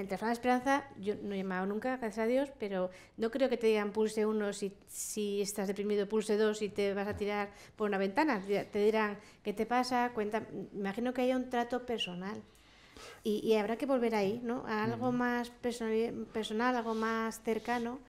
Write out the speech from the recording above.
el teléfono de esperanza, yo no he llamado nunca, gracias a Dios, pero no creo que te digan pulse 1 si, si estás deprimido, pulse 2 y te vas a tirar por una ventana. Te dirán, ¿qué te pasa? Cuenta. Imagino que haya un trato personal. Y, y habrá que volver ahí, ¿no? A algo más personal algo más cercano,